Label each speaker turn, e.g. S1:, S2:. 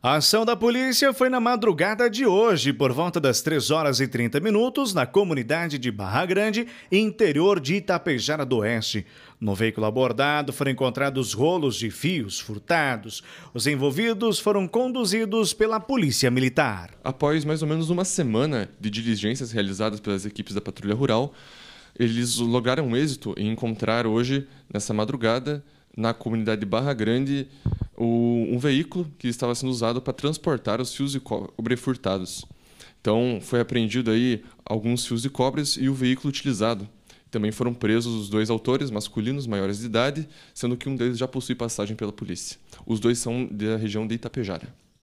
S1: A ação da polícia foi na madrugada de hoje, por volta das 3 horas e 30 minutos, na comunidade de Barra Grande, interior de Itapejara do Oeste. No veículo abordado foram encontrados rolos de fios furtados. Os envolvidos foram conduzidos pela Polícia Militar. Após mais ou menos uma semana de diligências
S2: realizadas pelas equipes da Patrulha Rural, eles lograram êxito em encontrar hoje, nessa madrugada, na comunidade de Barra Grande, um veículo que estava sendo usado para transportar os fios de cobre furtados. Então, foi apreendido aí alguns fios de cobres e o veículo utilizado. Também foram presos os dois autores masculinos maiores de idade, sendo que um deles já possui passagem pela polícia. Os dois são da região de Itapejara.